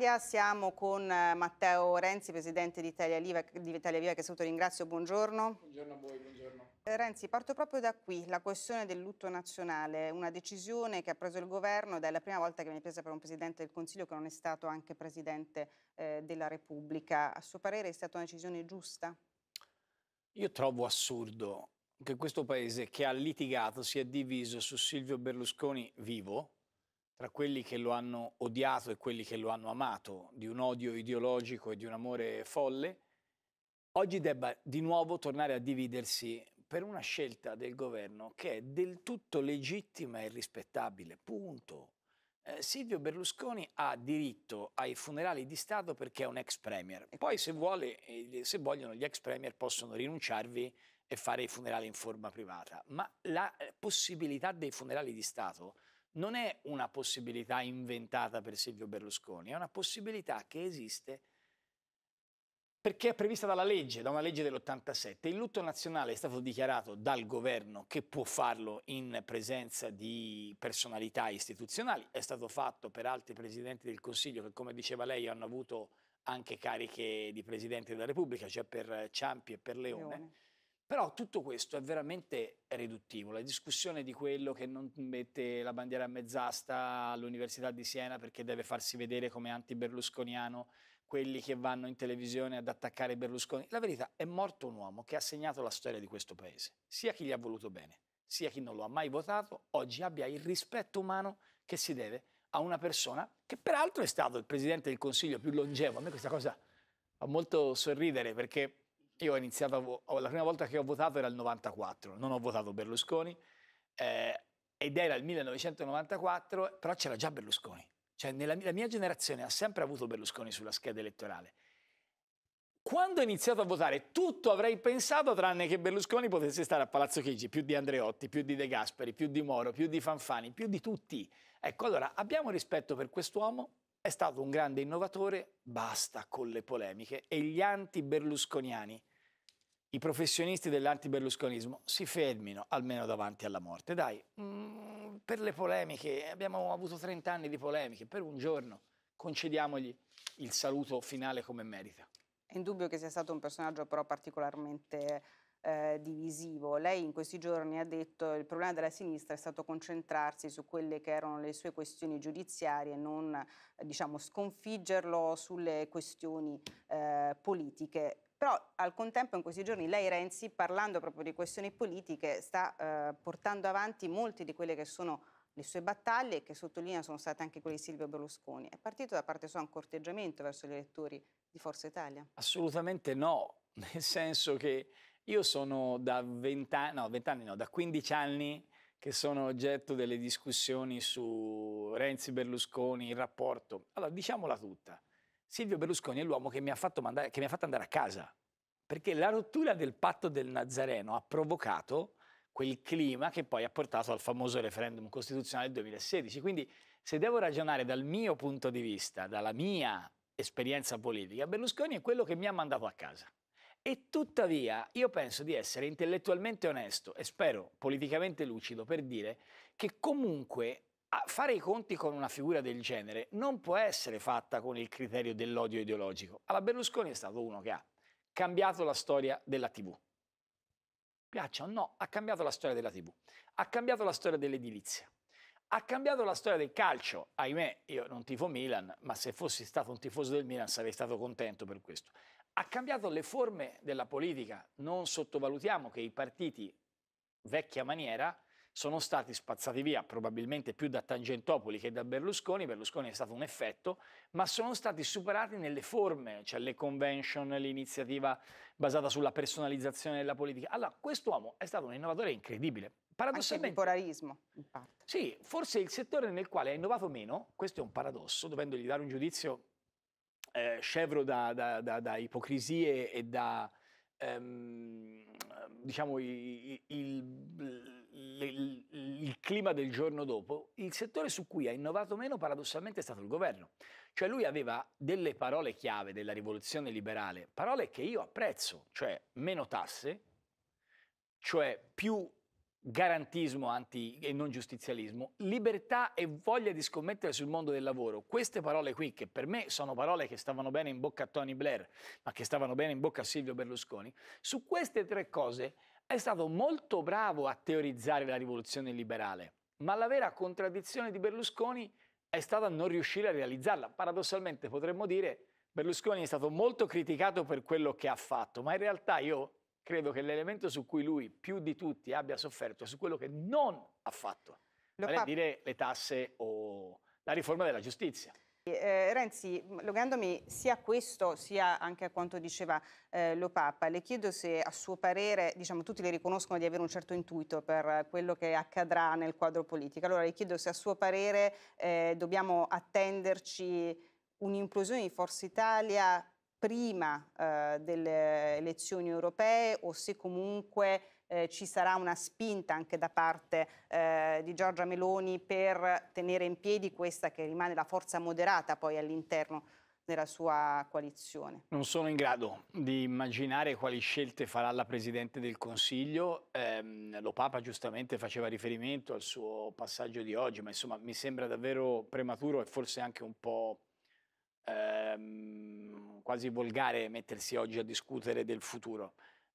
L'Italia, siamo con eh, Matteo Renzi, presidente di Italia Viva, di Italia Viva che saluto ringrazio, buongiorno. Buongiorno a voi, buongiorno. Eh, Renzi, parto proprio da qui, la questione del lutto nazionale, una decisione che ha preso il governo ed è la prima volta che viene presa per un presidente del Consiglio che non è stato anche presidente eh, della Repubblica. A suo parere è stata una decisione giusta? Io trovo assurdo che questo paese che ha litigato si è diviso su Silvio Berlusconi vivo, tra quelli che lo hanno odiato e quelli che lo hanno amato, di un odio ideologico e di un amore folle, oggi debba di nuovo tornare a dividersi per una scelta del governo che è del tutto legittima e rispettabile. Punto. Eh, Silvio Berlusconi ha diritto ai funerali di Stato perché è un ex premier. Poi se, vuole, eh, se vogliono gli ex premier possono rinunciarvi e fare i funerali in forma privata, ma la eh, possibilità dei funerali di Stato non è una possibilità inventata per Silvio Berlusconi, è una possibilità che esiste perché è prevista dalla legge, da una legge dell'87. Il lutto nazionale è stato dichiarato dal governo che può farlo in presenza di personalità istituzionali, è stato fatto per altri presidenti del Consiglio che, come diceva lei, hanno avuto anche cariche di Presidente della Repubblica, cioè per Ciampi e per Leone. Leone. Però tutto questo è veramente riduttivo. La discussione di quello che non mette la bandiera a mezz'asta all'Università di Siena perché deve farsi vedere come anti-berlusconiano quelli che vanno in televisione ad attaccare Berlusconi. La verità è morto un uomo che ha segnato la storia di questo paese, sia chi gli ha voluto bene, sia chi non lo ha mai votato, oggi abbia il rispetto umano che si deve a una persona che peraltro è stato il presidente del Consiglio più longevo. A me questa cosa fa molto sorridere perché io ho iniziato, a, la prima volta che ho votato era il 94, non ho votato Berlusconi, eh, ed era il 1994, però c'era già Berlusconi. Cioè nella, la mia generazione ha sempre avuto Berlusconi sulla scheda elettorale. Quando ho iniziato a votare, tutto avrei pensato tranne che Berlusconi potesse stare a Palazzo Chigi, più di Andreotti, più di De Gasperi, più di Moro, più di Fanfani, più di tutti. Ecco, allora abbiamo rispetto per quest'uomo, è stato un grande innovatore, basta con le polemiche e gli anti-berlusconiani i professionisti dell'antiberlusconismo si fermino almeno davanti alla morte. Dai, mm, per le polemiche, abbiamo avuto 30 anni di polemiche, per un giorno concediamogli il saluto finale come merita. È indubbio che sia stato un personaggio però particolarmente eh, divisivo. Lei in questi giorni ha detto che il problema della sinistra è stato concentrarsi su quelle che erano le sue questioni giudiziarie, e non diciamo, sconfiggerlo sulle questioni eh, politiche però al contempo in questi giorni lei Renzi, parlando proprio di questioni politiche, sta eh, portando avanti molte di quelle che sono le sue battaglie, e che sottolinea sono state anche quelle di Silvio Berlusconi. È partito da parte sua un corteggiamento verso gli elettori di Forza Italia? Assolutamente no, nel senso che io sono da 20 anni, no, 20 anni no, da 15 anni che sono oggetto delle discussioni su Renzi Berlusconi, il rapporto. Allora, diciamola tutta. Silvio Berlusconi è l'uomo che mi, mandare, che mi ha fatto, andare a casa, perché la rottura del patto del Nazareno ha provocato quel clima che poi ha portato al famoso referendum costituzionale del 2016. Quindi se devo ragionare dal mio punto di vista, dalla mia esperienza politica, Berlusconi è quello che mi ha mandato a casa. E tuttavia io penso di essere intellettualmente onesto e spero politicamente lucido per dire che comunque fare i conti con una figura del genere non può essere fatta con il criterio dell'odio ideologico. Alla Berlusconi è stato uno che ha cambiato la storia della TV. Piaccia o no, ha cambiato la storia della TV, ha cambiato la storia dell'edilizia, ha cambiato la storia del calcio. Ahimè, io non tifo Milan, ma se fossi stato un tifoso del Milan sarei stato contento per questo. Ha cambiato le forme della politica. Non sottovalutiamo che i partiti, vecchia maniera, sono stati spazzati via probabilmente più da Tangentopoli che da Berlusconi, Berlusconi è stato un effetto, ma sono stati superati nelle forme, cioè le convention, l'iniziativa basata sulla personalizzazione della politica. Allora, questo uomo è stato un innovatore incredibile. Paradossalmente... Anche temporarismo, infatti. Sì, forse il settore nel quale ha innovato meno, questo è un paradosso, dovendogli dare un giudizio eh, scevro da, da, da, da, ipocrisie e da, ehm, diciamo, il, il il, il clima del giorno dopo, il settore su cui ha innovato meno paradossalmente è stato il governo. Cioè lui aveva delle parole chiave della rivoluzione liberale, parole che io apprezzo, cioè meno tasse, cioè più garantismo anti- e non giustizialismo, libertà e voglia di scommettere sul mondo del lavoro. Queste parole qui, che per me sono parole che stavano bene in bocca a Tony Blair, ma che stavano bene in bocca a Silvio Berlusconi, su queste tre cose è stato molto bravo a teorizzare la rivoluzione liberale, ma la vera contraddizione di Berlusconi è stata non riuscire a realizzarla. Paradossalmente potremmo dire Berlusconi è stato molto criticato per quello che ha fatto, ma in realtà io credo che l'elemento su cui lui più di tutti abbia sofferto è su quello che non ha fatto, vale a dire le tasse o la riforma della giustizia. Eh, Renzi, logandomi sia a questo sia anche a quanto diceva eh, Papa, le chiedo se a suo parere, diciamo tutti le riconoscono di avere un certo intuito per quello che accadrà nel quadro politico, allora le chiedo se a suo parere eh, dobbiamo attenderci un'implosione di Forza Italia prima eh, delle elezioni europee o se comunque eh, ci sarà una spinta anche da parte eh, di Giorgia Meloni per tenere in piedi questa che rimane la forza moderata poi all'interno della sua coalizione. Non sono in grado di immaginare quali scelte farà la Presidente del Consiglio. Eh, lo Papa giustamente faceva riferimento al suo passaggio di oggi, ma insomma mi sembra davvero prematuro e forse anche un po' ehm, quasi volgare mettersi oggi a discutere del futuro.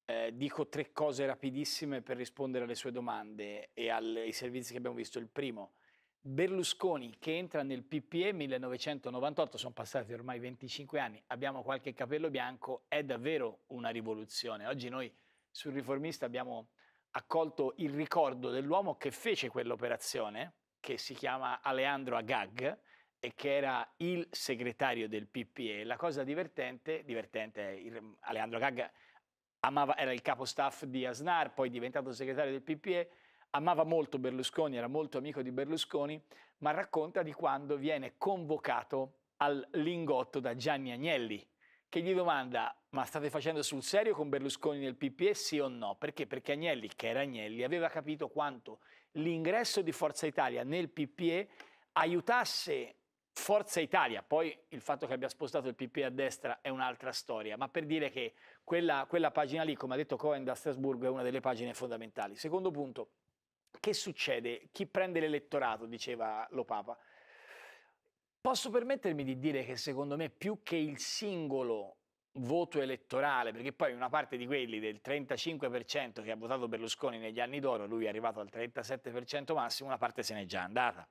Eh, dico tre cose rapidissime per rispondere alle sue domande e ai servizi che abbiamo visto. Il primo, Berlusconi che entra nel PPE 1998, sono passati ormai 25 anni, abbiamo qualche capello bianco, è davvero una rivoluzione. Oggi noi sul riformista abbiamo accolto il ricordo dell'uomo che fece quell'operazione, che si chiama Aleandro Agag e che era il segretario del PPE. La cosa divertente, divertente è il, Aleandro Agag amava, era il capo staff di Asnar, poi diventato segretario del PPE, amava molto Berlusconi, era molto amico di Berlusconi, ma racconta di quando viene convocato al lingotto da Gianni Agnelli, che gli domanda ma state facendo sul serio con Berlusconi nel PPE sì o no? Perché? Perché Agnelli, che era Agnelli, aveva capito quanto l'ingresso di Forza Italia nel PPE aiutasse Forza Italia, poi il fatto che abbia spostato il PP a destra è un'altra storia, ma per dire che quella, quella pagina lì, come ha detto Cohen da Strasburgo, è una delle pagine fondamentali. Secondo punto, che succede? Chi prende l'elettorato, diceva lo Papa. Posso permettermi di dire che secondo me più che il singolo voto elettorale, perché poi una parte di quelli del 35% che ha votato Berlusconi negli anni d'oro, lui è arrivato al 37% massimo, una parte se n'è già andata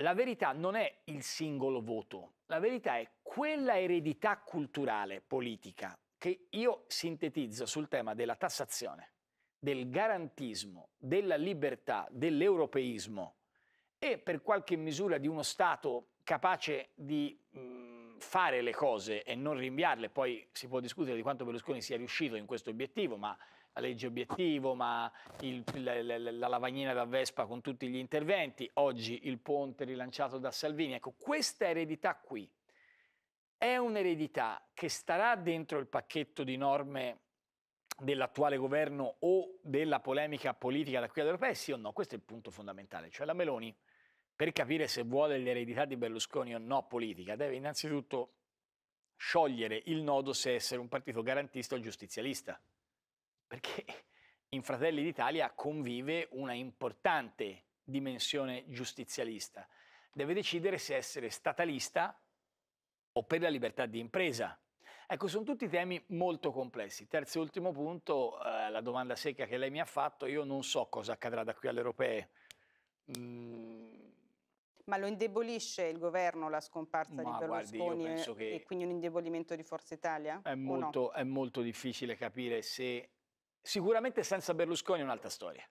la verità non è il singolo voto, la verità è quella eredità culturale politica che io sintetizzo sul tema della tassazione, del garantismo, della libertà, dell'europeismo e per qualche misura di uno Stato capace di mh, mm, fare le cose e non rinviarle, poi si può discutere di quanto Berlusconi sia riuscito in questo obiettivo, ma la legge obiettivo, ma il, la, la, la, lavagnina da Vespa con tutti gli interventi, oggi il ponte rilanciato da Salvini. Ecco, questa eredità qui è un'eredità che starà dentro il pacchetto di norme dell'attuale governo o della polemica politica da qui ad europea, sì o no? Questo è il punto fondamentale. Cioè la Meloni, per capire se vuole l'eredità di Berlusconi o no politica, deve innanzitutto sciogliere il nodo se essere un partito garantista o giustizialista perché in Fratelli d'Italia convive una importante dimensione giustizialista. Deve decidere se essere statalista o per la libertà di impresa. Ecco, sono tutti temi molto complessi. Terzo e ultimo punto, eh, la domanda secca che lei mi ha fatto, io non so cosa accadrà da qui alle europee. Mm. Ma lo indebolisce il governo la scomparsa Ma, di Berlusconi guardi, eh, e, quindi un indebolimento di Forza Italia? È molto, no? è molto difficile capire se Sicuramente senza Berlusconi è un'altra storia.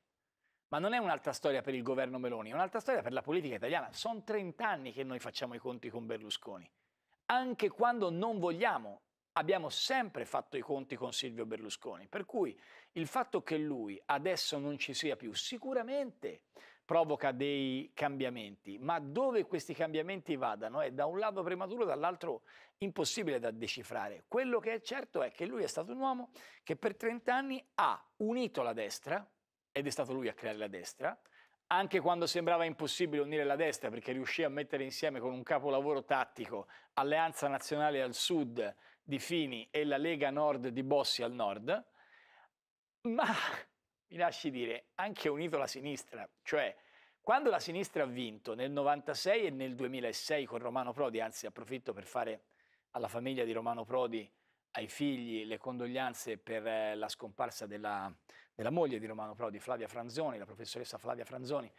Ma non è un'altra storia per il governo Meloni, è un'altra storia per la politica italiana. Sono 30 anni che noi facciamo i conti con Berlusconi. Anche quando non vogliamo, abbiamo sempre fatto i conti con Silvio Berlusconi. Per cui il fatto che lui adesso non ci sia più, sicuramente provoca dei cambiamenti, ma dove questi cambiamenti vadano è da un lato prematuro, dall'altro impossibile da decifrare. Quello che è certo è che lui è stato un uomo che per 30 anni ha unito la destra, ed è stato lui a creare la destra, anche quando sembrava impossibile unire la destra perché riuscì a mettere insieme con un capolavoro tattico Alleanza Nazionale al sud di Fini e la Lega Nord di Bossi al nord, ma mi lasci dire, anche unito la sinistra, cioè quando la sinistra ha vinto nel 96 e nel 2006 con Romano Prodi, anzi approfitto per fare alla famiglia di Romano Prodi, ai figli, le condoglianze per eh, la scomparsa della, della moglie di Romano Prodi, Flavia Franzoni, la professoressa Flavia Franzoni,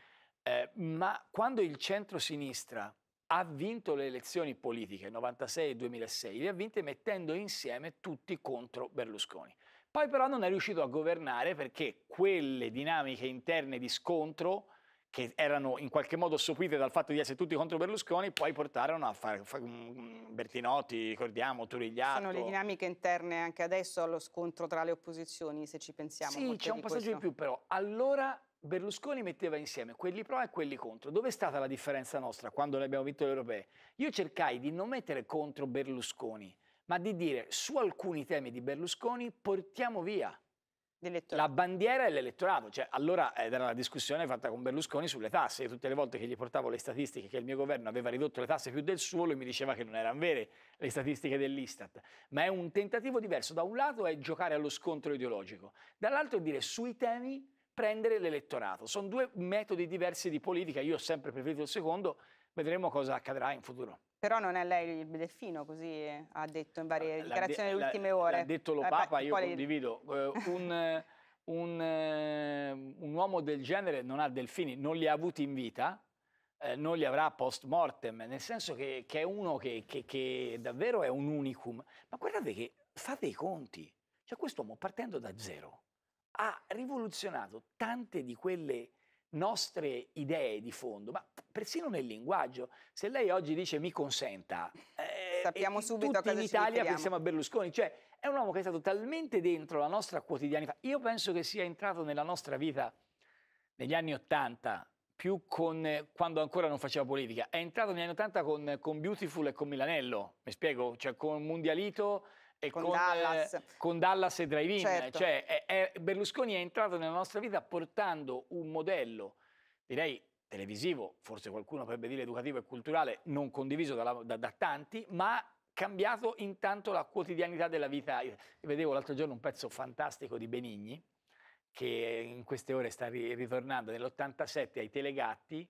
eh, ma quando il centro-sinistra ha vinto le elezioni politiche 96 e 2006, le ha vinte mettendo insieme tutti contro Berlusconi. Poi però non è riuscito a governare perché quelle dinamiche interne di scontro che erano in qualche modo sopite dal fatto di essere tutti contro Berlusconi, poi portarono a fare mm, mm, Bertinotti, ricordiamo, Turigliato. Sono le dinamiche interne anche adesso allo scontro tra le opposizioni, se ci pensiamo. Sì, c'è un passaggio questo. in più però. Allora Berlusconi metteva insieme quelli pro e quelli contro. Dove è stata la differenza nostra quando noi abbiamo vinto le europee? Io cercai di non mettere contro Berlusconi, ma di dire su alcuni temi di Berlusconi portiamo via la bandiera e l'elettorato. Cioè, allora era la discussione fatta con Berlusconi sulle tasse. Io tutte le volte che gli portavo le statistiche che il mio governo aveva ridotto le tasse più del suo, lui mi diceva che non erano vere le statistiche dell'Istat. Ma è un tentativo diverso. Da un lato è giocare allo scontro ideologico, dall'altro è dire sui temi prendere l'elettorato. Sono due metodi diversi di politica, io ho sempre preferito il secondo, Vedremo cosa accadrà in futuro. Però non è lei il delfino, così eh, ha detto in varie dichiarazioni delle ultime ore. Ha detto lo eh, Papa, io quali... condivido. Eh, un, un, un uomo del genere non ha delfini, non li ha avuti in vita, non li avrà post mortem, nel senso che, che è uno che, che, che, davvero è un unicum. Ma guardate che fa dei conti, cioè quest'uomo partendo da zero ha rivoluzionato tante di quelle nostre idee di fondo, ma persino nel linguaggio. Se lei oggi dice mi consenta, eh, sappiamo subito tutti in Italia pensiamo a Berlusconi, cioè è un uomo che è stato talmente dentro la nostra quotidianità. Io penso che sia entrato nella nostra vita negli anni Ottanta, più con eh, quando ancora non faceva politica, è entrato negli anni Ottanta con, eh, con Beautiful e con Milanello, mi spiego, cioè con Mundialito e con, con eh, Dallas. con Dallas e Drive-In. Eh, certo. Cioè, è, eh, è Berlusconi è entrato nella nostra vita portando un modello, direi televisivo, forse qualcuno potrebbe dire educativo e culturale, non condiviso da, da, da tanti, ma cambiato intanto la quotidianità della vita. Io vedevo l'altro giorno un pezzo fantastico di Benigni, che in queste ore sta ritornando nell'87 ai Telegatti,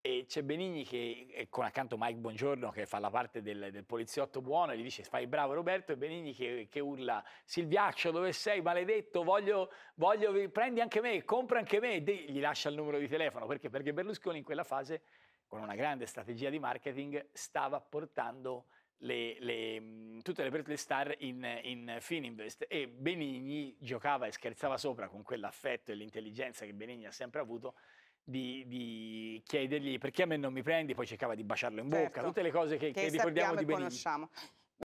e c'è Benigni che con accanto Mike Buongiorno che fa la parte del, del poliziotto buono e gli dice fai bravo Roberto e Benigni che, che urla Silviaccio dove sei maledetto voglio, voglio, prendi anche me compra anche me e gli lascia il numero di telefono perché? perché Berlusconi in quella fase con una grande strategia di marketing stava portando le, le, tutte le, le star in, in, Fininvest e Benigni giocava e scherzava sopra con quell'affetto e l'intelligenza che Benigni ha sempre avuto di, di, chiedergli perché a me non mi prendi, poi cercava di baciarlo in bocca, certo, tutte le cose che, che, che ricordiamo di benissimo.